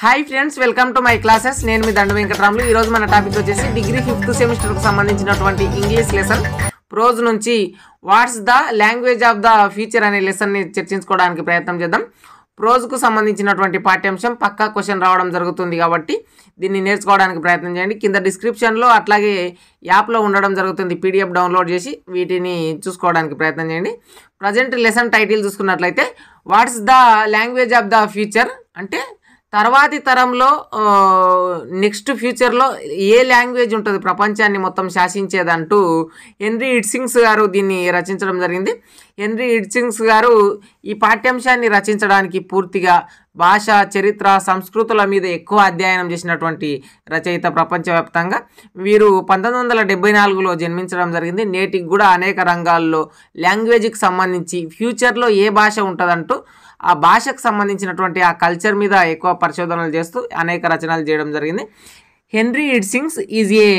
hi friends welcome to my classes నేను మీ దండ వెంకటరాములు రోజు మన టాపిక్ వచ్చేసి డిగ్రీ ఫిఫ్త్ సెమిస్టర్కు సంబంధించినటువంటి ఇంగ్లీష్ లెసన్ రోజు నుంచి what's the language of the future అనే లెసన్ని చర్చించుకోవడానికి ప్రయత్నం చేద్దాం ప్రోజ్కు సంబంధించినటువంటి పాఠ్యాంశం పక్కా క్వశ్చన్ రావడం జరుగుతుంది కాబట్టి దీన్ని నేర్చుకోవడానికి ప్రయత్నం చేయండి కింద డిస్క్రిప్షన్లో అట్లాగే యాప్లో ఉండడం జరుగుతుంది పీడిఎఫ్ డౌన్లోడ్ చేసి వీటిని చూసుకోవడానికి ప్రయత్నం చేయండి ప్రజెంట్ లెసన్ టైటిల్ చూసుకున్నట్లయితే what's the language of the future అంటే తర్వాతి తరంలో నెక్స్ట్ ఫ్యూచర్లో ఏ లాంగ్వేజ్ ఉంటుంది ప్రపంచాన్ని మొత్తం శాసించేదంటూ హెన్రీ ఇడ్సింగ్స్ గారు దీన్ని రచించడం జరిగింది హెన్రీ ఇడ్సింగ్స్ గారు ఈ పాఠ్యాంశాన్ని రచించడానికి పూర్తిగా భాష చరిత్ర సంస్కృతుల మీద ఎక్కువ అధ్యయనం చేసినటువంటి రచయిత ప్రపంచవ్యాప్తంగా వీరు పంతొమ్మిది వందల డెబ్బై నాలుగులో జన్మించడం జరిగింది నేటికి కూడా అనేక రంగాల్లో లాంగ్వేజ్కి సంబంధించి ఫ్యూచర్లో ఏ భాష ఉంటుందంటూ ఆ భాషకు సంబంధించినటువంటి ఆ కల్చర్ మీద ఎక్కువ పరిశోధనలు చేస్తూ అనేక రచనలు చేయడం జరిగింది Henry Hitchings is a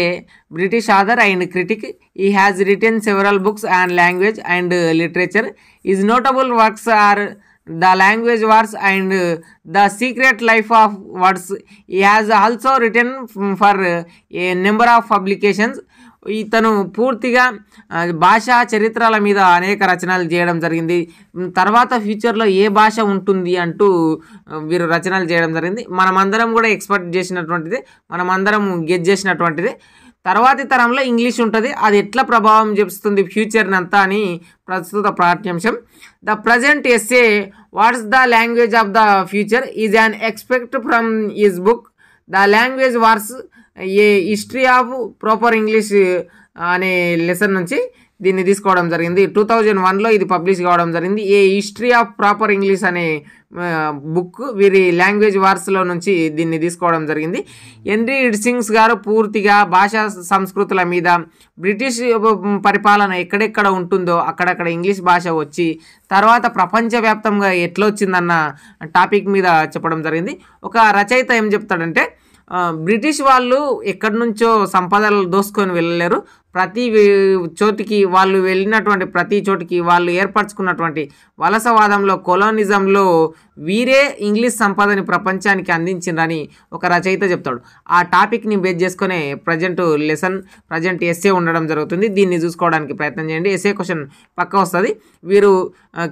British author and critic he has written several books and language and literature his notable works are the language wars and the secret life of words he has also written for a number of publications ఇతను పూర్తిగా భాషా చరిత్రల మీద అనేక రచనలు చేయడం జరిగింది తర్వాత ఫ్యూచర్లో ఏ భాష ఉంటుంది అంటూ వీరు రచనలు చేయడం జరిగింది మనమందరం కూడా ఎక్స్పర్ట్ చేసినటువంటిది మనమందరం గెజ్ చేసినటువంటిది తర్వాతి తరంలో ఇంగ్లీష్ ఉంటుంది అది ఎట్లా ప్రభావం చూపిస్తుంది ఫ్యూచర్ని అంతా అని ప్రస్తుత పాఠ్యాంశం the present essay what's the language of the future is an excerpt from his book the language wars a history of proper English అనే లెసన్ నుంచి దీన్ని తీసుకోవడం జరిగింది టూ థౌజండ్ వన్లో ఇది పబ్లిష్ కావడం జరిగింది a history of proper English అనే బుక్ వీరి లాంగ్వేజ్ వార్స్లో నుంచి దీన్ని తీసుకోవడం జరిగింది హెన్రీ ఇడ్సింగ్స్ గారు పూర్తిగా భాషా సంస్కృతుల మీద బ్రిటిష్ పరిపాలన ఎక్కడెక్కడ ఉంటుందో అక్కడక్కడ ఇంగ్లీష్ భాష వచ్చి తర్వాత ప్రపంచవ్యాప్తంగా ఎట్లొచ్చిందన్న టాపిక్ మీద చెప్పడం జరిగింది ఒక రచయిత ఏం చెప్తాడంటే బ్రిటిష్ వాళ్ళు ఎక్కడి నుంచో సంపదలు దోసుకొని వెళ్ళలేరు ప్రతి చోటికి వాళ్ళు వెళ్ళినటువంటి ప్రతి చోటికి వాళ్ళు ఏర్పరచుకున్నటువంటి వలసవాదంలో కొలోనిజంలో వీరే ఇంగ్లీష్ సంపదని ప్రపంచానికి అందించిందని ఒక రచయిత చెప్తాడు ఆ టాపిక్ని బేస్ చేసుకునే ప్రజెంట్ లెసన్ ప్రజెంట్ ఎస్ఏ ఉండడం జరుగుతుంది దీన్ని చూసుకోవడానికి ప్రయత్నం చేయండి ఎస్ఏ క్వశ్చన్ పక్క వస్తుంది వీరు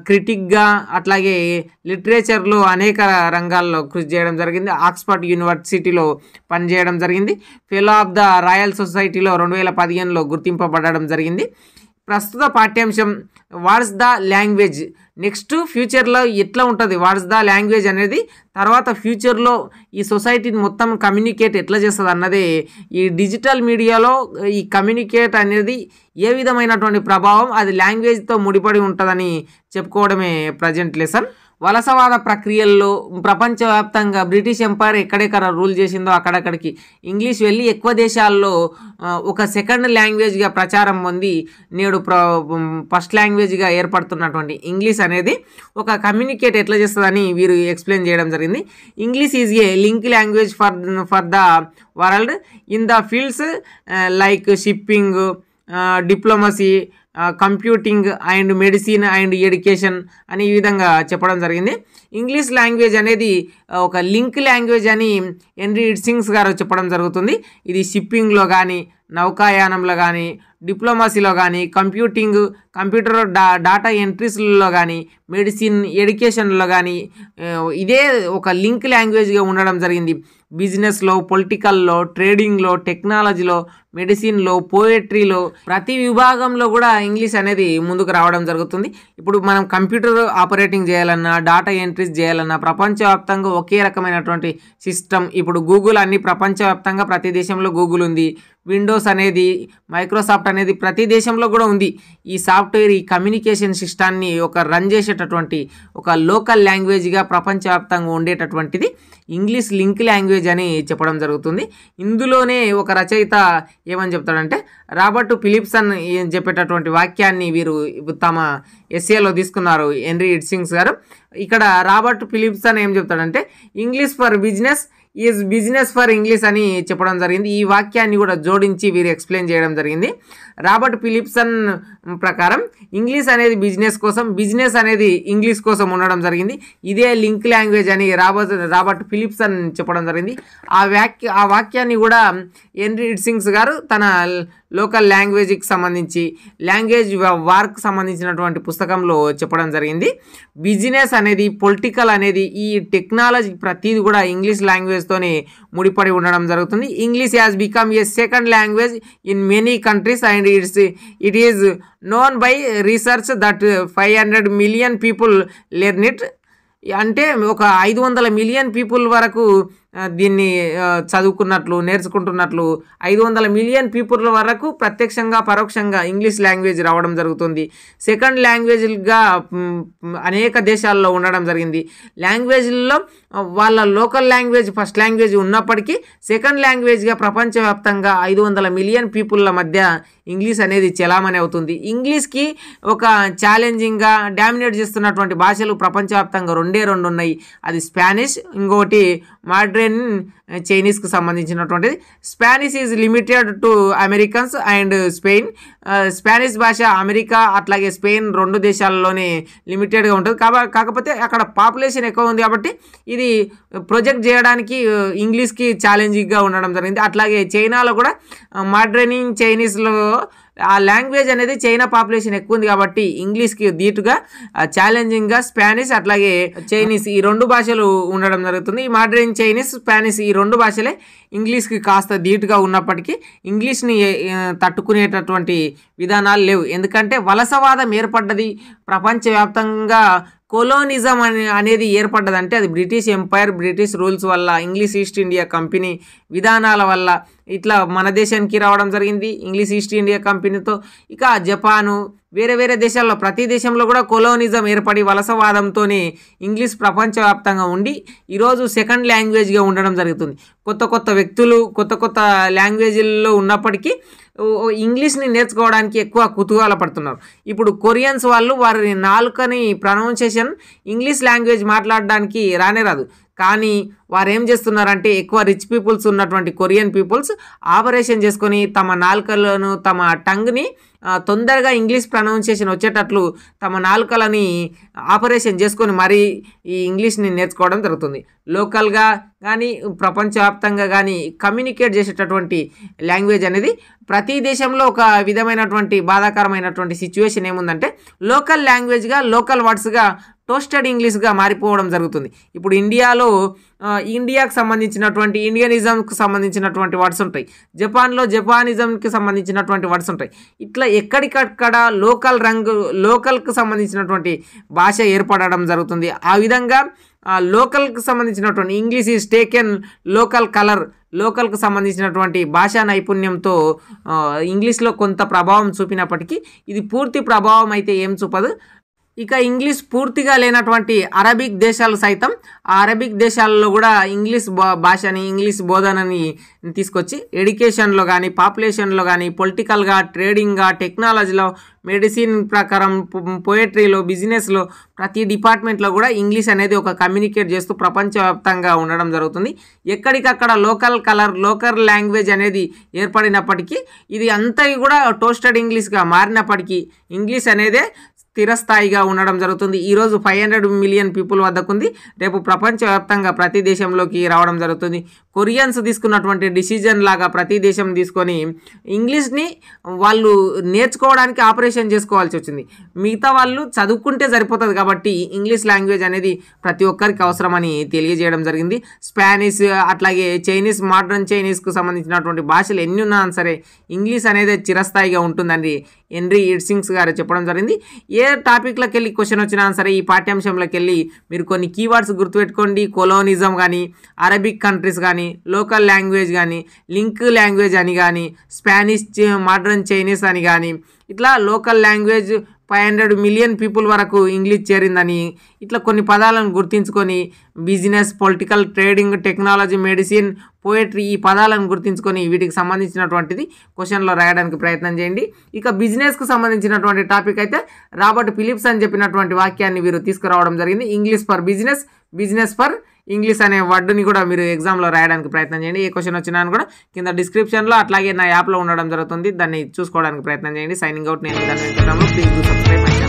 క్రిటిక్గా అట్లాగే లిటరేచర్లో అనేక రంగాల్లో కృషి చేయడం జరిగింది ఆక్స్ఫర్డ్ యూనివర్సిటీలో పనిచేయడం జరిగింది ఫెలో ఆఫ్ ద రాయల్ సొసైటీలో రెండు వేల పదిహేనులో గుర్తింపబడడం జరిగింది ప్రస్తుత పాఠ్యాంశం వాట్స్ ద లాంగ్వేజ్ నెక్స్ట్ ఫ్యూచర్లో ఎట్లా ఉంటుంది వాట్స్ ద లాంగ్వేజ్ అనేది తర్వాత ఫ్యూచర్లో ఈ సొసైటీని మొత్తం కమ్యూనికేట్ ఎట్లా చేస్తుంది అన్నదే ఈ డిజిటల్ మీడియాలో ఈ కమ్యూనికేట్ అనేది ఏ విధమైనటువంటి ప్రభావం అది లాంగ్వేజ్తో ముడిపడి ఉంటుందని చెప్పుకోవడమే ప్రజెంట్ లెసన్ వలసవాద ప్రక్రియల్లో ప్రపంచవ్యాప్తంగా బ్రిటిష్ ఎంపైర్ ఎక్కడెక్కడ రూల్ చేసిందో అక్కడక్కడికి ఇంగ్లీష్ వెళ్ళి ఎక్కువ దేశాల్లో ఒక సెకండ్ లాంగ్వేజ్గా ప్రచారం పొంది నేడు ప్ర ఫస్ట్ లాంగ్వేజ్గా ఏర్పడుతున్నటువంటి ఇంగ్లీష్ అనేది ఒక కమ్యూనికేట్ ఎట్లా చేస్తుందని వీరు ఎక్స్ప్లెయిన్ చేయడం జరిగింది English is a link language for for the world in the fields like shipping diplomacy computing and medicine and education అని ఈ విధంగా చెప్పడం జరిగింది ఇంగ్లీష్ లాంగ్వేజ్ అనేది ఒక లింక్ లాంగ్వేజ్ అని హెన్రీ ఇడ్సింగ్స్ గారు చెప్పడం జరుగుతుంది ఇది షిప్పింగ్లో కానీ నౌకాయానంలో కానీ డిప్లొమాసీలో కానీ కంప్యూటింగ్ కంప్యూటర్ డా డాటా ఎంట్రీస్లో కానీ మెడిసిన్ ఎడ్యుకేషన్లో కానీ ఇదే ఒక లింక్ లాంగ్వేజ్గా ఉండడం జరిగింది బిజినెస్లో పొలిటికల్లో ట్రేడింగ్లో టెక్నాలజీలో మెడిసిన్లో పోయట్రీలో ప్రతి విభాగంలో కూడా ఇంగ్లీష్ అనేది ముందుకు రావడం జరుగుతుంది ఇప్పుడు మనం కంప్యూటర్ ఆపరేటింగ్ చేయాలన్నా డాటా ఎంట్రీస్ చేయాలన్నా ప్రపంచవ్యాప్తంగా ఒకే రకమైనటువంటి సిస్టమ్ ఇప్పుడు గూగుల్ అన్ని ప్రపంచవ్యాప్తంగా ప్రతి దేశంలో గూగుల్ ఉంది విండోస్ అనేది మైక్రోసాఫ్ట్ అనేది ప్రతి దేశంలో కూడా ఉంది ఈ సాఫ్ట్వేర్ ఈ కమ్యూనికేషన్ సిస్టాన్ని ఒక రన్ చేసేటటువంటి ఒక లోకల్ లాంగ్వేజ్గా ప్రపంచవ్యాప్తంగా ఉండేటటువంటిది ఇంగ్లీష్ లింక్ లాంగ్వేజ్ అని చెప్పడం జరుగుతుంది ఇందులోనే ఒక రచయిత ఏమని చెప్తాడంటే రాబర్ట్ ఫిలిప్సన్ చెప్పేటటువంటి వాక్యాన్ని వీరు తమ ఎస్ఏలో తీసుకున్నారు హెన్రీ ఇడ్సింగ్స్ గారు ఇక్కడ రాబర్ట్ ఫిలిప్సన్ ఏం చెప్తాడంటే English for business is business for English అని చెప్పడం జరిగింది ఈ వాక్యాన్ని కూడా జోడించి వీరు ఎక్స్ప్లెయిన్ చేయడం జరిగింది రాబర్ట్ ఫిలిప్సన్ ప్రకారం ఇంగ్లీష్ అనేది బిజినెస్ కోసం బిజినెస్ అనేది ఇంగ్లీష్ కోసం ఉండడం జరిగింది ఇదే లింక్ లాంగ్వేజ్ అని రాబర్ట్ రాబర్ట్ ఫిలిప్సన్ చెప్పడం జరిగింది ఆ వాక్య ఆ వాక్యాన్ని కూడా ఎన్రీ సింగ్స్ గారు తన లోకల్ లాంగ్వేజ్కి సంబంధించి లాంగ్వేజ్ వార్క్ సంబంధించినటువంటి పుస్తకంలో చెప్పడం జరిగింది బిజినెస్ అనేది పొలిటికల్ అనేది ఈ టెక్నాలజీ ప్రతిదీ కూడా ఇంగ్లీష్ లాంగ్వేజ్తోనే ముడిపడి ఉండడం జరుగుతుంది English has become a second language in many countries and it's it is known by research that five hundred million people learn it అంటే ఒక ఐదు వందల మిలియన్ పీపుల్ వరకు దీన్ని చదువుకున్నట్లు నేర్చుకుంటున్నట్లు ఐదు వందల మిలియన్ పీపుల్ వరకు ప్రత్యక్షంగా పరోక్షంగా ఇంగ్లీష్ లాంగ్వేజ్ రావడం జరుగుతుంది సెకండ్ లాంగ్వేజ్గా అనేక దేశాల్లో ఉండడం జరిగింది లాంగ్వేజ్లో వాళ్ళ లోకల్ లాంగ్వేజ్ ఫస్ట్ లాంగ్వేజ్ ఉన్నప్పటికీ సెకండ్ లాంగ్వేజ్గా ప్రపంచవ్యాప్తంగా ఐదు వందల మిలియన్ పీపుల్ల మధ్య ఇంగ్లీష్ అనేది చలామణి అవుతుంది ఇంగ్లీష్కి ఒక ఛాలెంజింగ్గా డామినేట్ చేస్తున్నటువంటి భాషలు ప్రపంచవ్యాప్తంగా రెండే రెండు ఉన్నాయి అది స్పానిష్ ఇంకోటి మాడ్రే ఇండియన్ చైనీస్కి uh, సంబంధించినటువంటిది Spanish is limited to Americans and Spain Spanish భాష అమెరికా అట్లాగే స్పెయిన్ రెండు దేశాల్లోనే లిమిటెడ్గా ఉంటుంది కాకపోతే అక్కడ పాపులేషన్ ఎక్కువ ఉంది కాబట్టి ఇది ప్రొజెక్ట్ చేయడానికి ఇంగ్లీష్కి uh, ఛాలెంజింగ్గా ఉండడం జరిగింది అట్లాగే చైనాలో కూడా మాడ్రనింగ్ uh, చైనీస్లో ఆ లాంగ్వేజ్ అనేది చైనా పాపులేషన్ ఎక్కువ ఉంది కాబట్టి ఇంగ్లీష్కి ధీటుగా ఛాలెంజింగ్గా స్పానిష్ అట్లాగే చైనీస్ ఈ రెండు భాషలు ఉండడం జరుగుతుంది ఈ మాడ్రన్ చైనీస్ స్పానిష్ ఈ రెండు భాషలే ఇంగ్లీష్కి కాస్త ధీటుగా ఉన్నప్పటికీ ఇంగ్లీష్ని తట్టుకునేటటువంటి విధానాలు లేవు ఎందుకంటే వలసవాదం ఏర్పడ్డది ప్రపంచవ్యాప్తంగా కొలోనిజం అనే అనేది ఏర్పడ్డదంటే అది బ్రిటిష్ ఎంపైర్ బ్రిటిష్ రూల్స్ వల్ల ఇంగ్లీష్ ఈస్ట్ ఇండియా కంపెనీ విధానాల వల్ల ఇట్లా మన దేశానికి రావడం జరిగింది ఇంగ్లీష్ ఈస్ట్ ఇండియా కంపెనీతో ఇక జపాను వేరే వేరే దేశాల్లో ప్రతి దేశంలో కూడా కొలోనిజం ఏర్పడి వలసవాదంతోనే ఇంగ్లీష్ ప్రపంచవ్యాప్తంగా ఉండి ఈరోజు సెకండ్ లాంగ్వేజ్గా ఉండడం జరుగుతుంది కొత్త కొత్త వ్యక్తులు కొత్త కొత్త లాంగ్వేజ్లో ఉన్నప్పటికీ ఇంగ్లీష్ని నేర్చుకోవడానికి ఎక్కువ కుతూహల పడుతున్నారు ఇప్పుడు కొరియన్స్ వాళ్ళు వారి నాలుకని ప్రొనౌన్సేషన్ ఇంగ్లీష్ లాంగ్వేజ్ మాట్లాడడానికి రానే రాదు కానీ వారు ఏం చేస్తున్నారంటే ఎక్కువ రిచ్ పీపుల్స్ ఉన్నటువంటి కొరియన్ పీపుల్స్ ఆపరేషన్ చేసుకొని తమ నాలుకలను తమ టంగ్ని తొందరగా ఇంగ్లీష్ ప్రొనౌన్సియేషన్ వచ్చేటట్లు తమ నాలుకలని ఆపరేషన్ చేసుకొని మరీ ఈ ఇంగ్లీష్ని నేర్చుకోవడం జరుగుతుంది లోకల్గా కానీ ప్రపంచవ్యాప్తంగా కానీ కమ్యూనికేట్ చేసేటటువంటి లాంగ్వేజ్ అనేది ప్రతి దేశంలో ఒక విధమైనటువంటి బాధాకరమైనటువంటి సిచ్యువేషన్ ఏముందంటే లోకల్ లాంగ్వేజ్గా లోకల్ వర్డ్స్గా టోస్టెడ్ ఇంగ్లీష్గా మారిపోవడం జరుగుతుంది ఇప్పుడు ఇండియాలో ఇండియాకు సంబంధించినటువంటి ఇండియనిజంకు సంబంధించినటువంటి వర్డ్స్ ఉంటాయి జపాన్లో జపానిజంకి సంబంధించినటువంటి వర్డ్స్ ఉంటాయి ఇట్లా ఎక్కడికక్కడ లోకల్ రంగు లోకల్కి సంబంధించినటువంటి భాష ఏర్పడడం జరుగుతుంది ఆ విధంగా లోకల్కి సంబంధించినటువంటి English is taken local colour లోకల్కి సంబంధించినటువంటి భాషా నైపుణ్యంతో ఇంగ్లీష్లో కొంత ప్రభావం చూపినప్పటికీ ఇది పూర్తి ప్రభావం అయితే ఏం చూపదు ఇక ఇంగ్లీష్ పూర్తిగా లేనటువంటి అరబిక్ దేశాలు సైతం ఆ అరబిక్ దేశాలలో కూడా ఇంగ్లీష్ భాషని ఇంగ్లీష్ బోధనని తీసుకొచ్చి ఎడ్యుకేషన్లో కానీ పాపులేషన్లో కానీ పొలిటికల్గా ట్రేడింగ్గా టెక్నాలజీలో మెడిసిన్ ప్రకారం పోయట్రీలో బిజినెస్లో ప్రతి డిపార్ట్మెంట్లో కూడా ఇంగ్లీష్ అనేది ఒక కమ్యూనికేట్ చేస్తూ ప్రపంచవ్యాప్తంగా ఉండడం జరుగుతుంది ఎక్కడికక్కడ లోకల్ కలర్ లోకల్ లాంగ్వేజ్ అనేది ఏర్పడినప్పటికీ ఇది అంతా కూడా టోస్టెడ్ ఇంగ్లీష్గా మారినప్పటికీ ఇంగ్లీష్ అనేదే స్థిరస్థాయిగా ఉండడం జరుగుతుంది ఈరోజు ఫైవ్ హండ్రెడ్ మిలియన్ పీపుల్ వద్దకుంది రేపు ప్రపంచవ్యాప్తంగా ప్రతి దేశంలోకి రావడం జరుగుతుంది కొరియన్స్ తీసుకున్నటువంటి డిసిజన్ లాగా ప్రతి దేశం తీసుకొని ఇంగ్లీష్ని వాళ్ళు నేర్చుకోవడానికి ఆపరేషన్ చేసుకోవాల్సి వచ్చింది మిగతా వాళ్ళు చదువుకుంటే సరిపోతుంది కాబట్టి ఇంగ్లీష్ లాంగ్వేజ్ అనేది ప్రతి ఒక్కరికి అవసరమని తెలియజేయడం జరిగింది స్పానిష్ అట్లాగే చైనీస్ మోడర్న్ చైనీస్కు సంబంధించినటువంటి భాషలు ఎన్ని ఉన్నా సరే ఇంగ్లీష్ అనేది చిరస్థాయిగా ఉంటుందని హెన్రీ ఇడ్సింగ్స్ గారు చెప్పడం జరిగింది ఏ ఏ టాపిక్లోకి వెళ్ళి క్వశ్చన్ వచ్చినా సరే ఈ పాఠ్యాంశంలోకి వెళ్ళి మీరు కొన్ని కీవర్డ్స్ గుర్తుపెట్టుకోండి కొలోనిజం కానీ అరబిక్ కంట్రీస్ కానీ లోకల్ లాంగ్వేజ్ కానీ లింక్ లాంగ్వేజ్ అని కానీ స్పానిష్ మోడర్న్ చైనీస్ అని కానీ ఇట్లా local language five hundred million people వరకు ఇంగ్లీష్ చేరిందని ఇట్లా కొన్ని పదాలను గుర్తించుకొని business political trading technology medicine poetry ఈ పదాలను గుర్తించుకొని వీటికి సంబంధించినటువంటిది క్వశ్చన్లో రాయడానికి ప్రయత్నం చేయండి ఇక బిజినెస్కు సంబంధించినటువంటి టాపిక్ అయితే రాబర్ట్ ఫిలిప్స్ అని చెప్పినటువంటి వాక్యాన్ని వీరు తీసుకురావడం జరిగింది English for business business for English అనే వర్డ్ని కూడా మీరు ఎగ్జామ్లో రాయడానికి ప్రయత్నం చేయండి ఏ క్వశ్చన్ వచ్చినా కూడా కింద డిస్క్రిప్షన్లో అట్లాగే నా యాప్లో ఉండడం జరుగుతుంది దాన్ని చూసుకోవడానికి ప్రయత్నం చేయండి సైనింగ్ అవుట్ నేను ప్లీజ్ డూ సబ్స్క్రైబ్